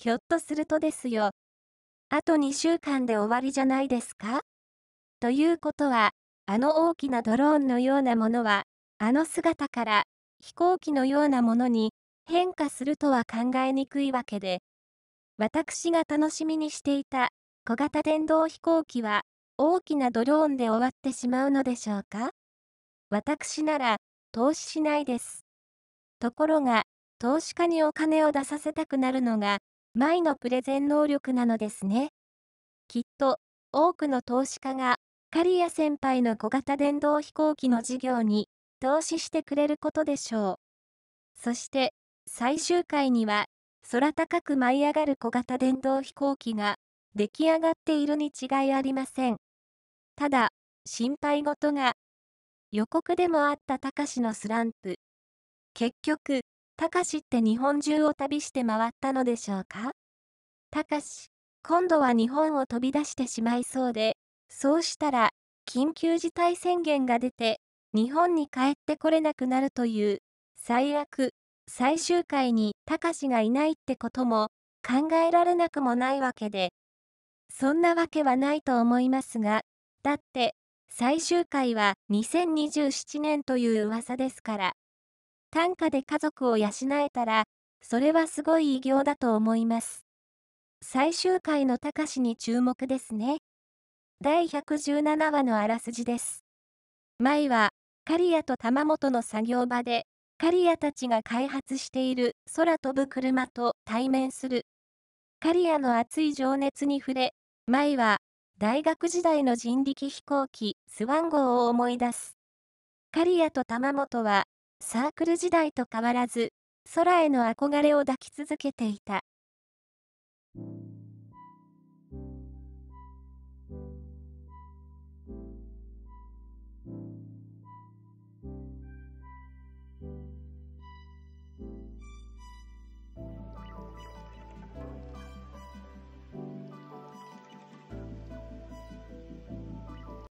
ひょっとするとですよ。あと2週間で終わりじゃないですかということは、あの大きなドローンのようなものは、あの姿から飛行機のようなものに変化するとは考えにくいわけで、私が楽しみにしていた小型電動飛行機は大きなドローンで終わってしまうのでしょうか私なら投資しないです。ところが、投資家にお金を出させたくなるのが舞のプレゼン能力なのですね。きっと、多くの投資家が、刈谷先輩の小型電動飛行機の事業に、投資してくれることでしょう。そして、最終回には、空高く舞い上がる小型電動飛行機が、出来上がっているに違いありません。ただ、心配事が、予告でもあった高しのスランプ。結局、たかしって日本中を旅して回ったのでしょうかたかし、今度は日本を飛び出してしまいそうで、そうしたら、緊急事態宣言が出て、日本に帰ってこれなくなるという、最悪、最終回にたかしがいないってことも、考えられなくもないわけで。そんなわけはないと思いますが、だって、最終回は2027年という噂ですから。短歌で家族を養えたら、それはすごい偉業だと思います。最終回のたかしに注目ですね。第117話のあらすじです。舞は、刈谷と玉本の作業場で、刈谷たちが開発している空飛ぶ車と対面する。刈谷の熱い情熱に触れ、舞は、大学時代の人力飛行機スワン号を思い出す。刈谷と玉本はサークル時代と変わらず、空への憧れを抱き続けていた。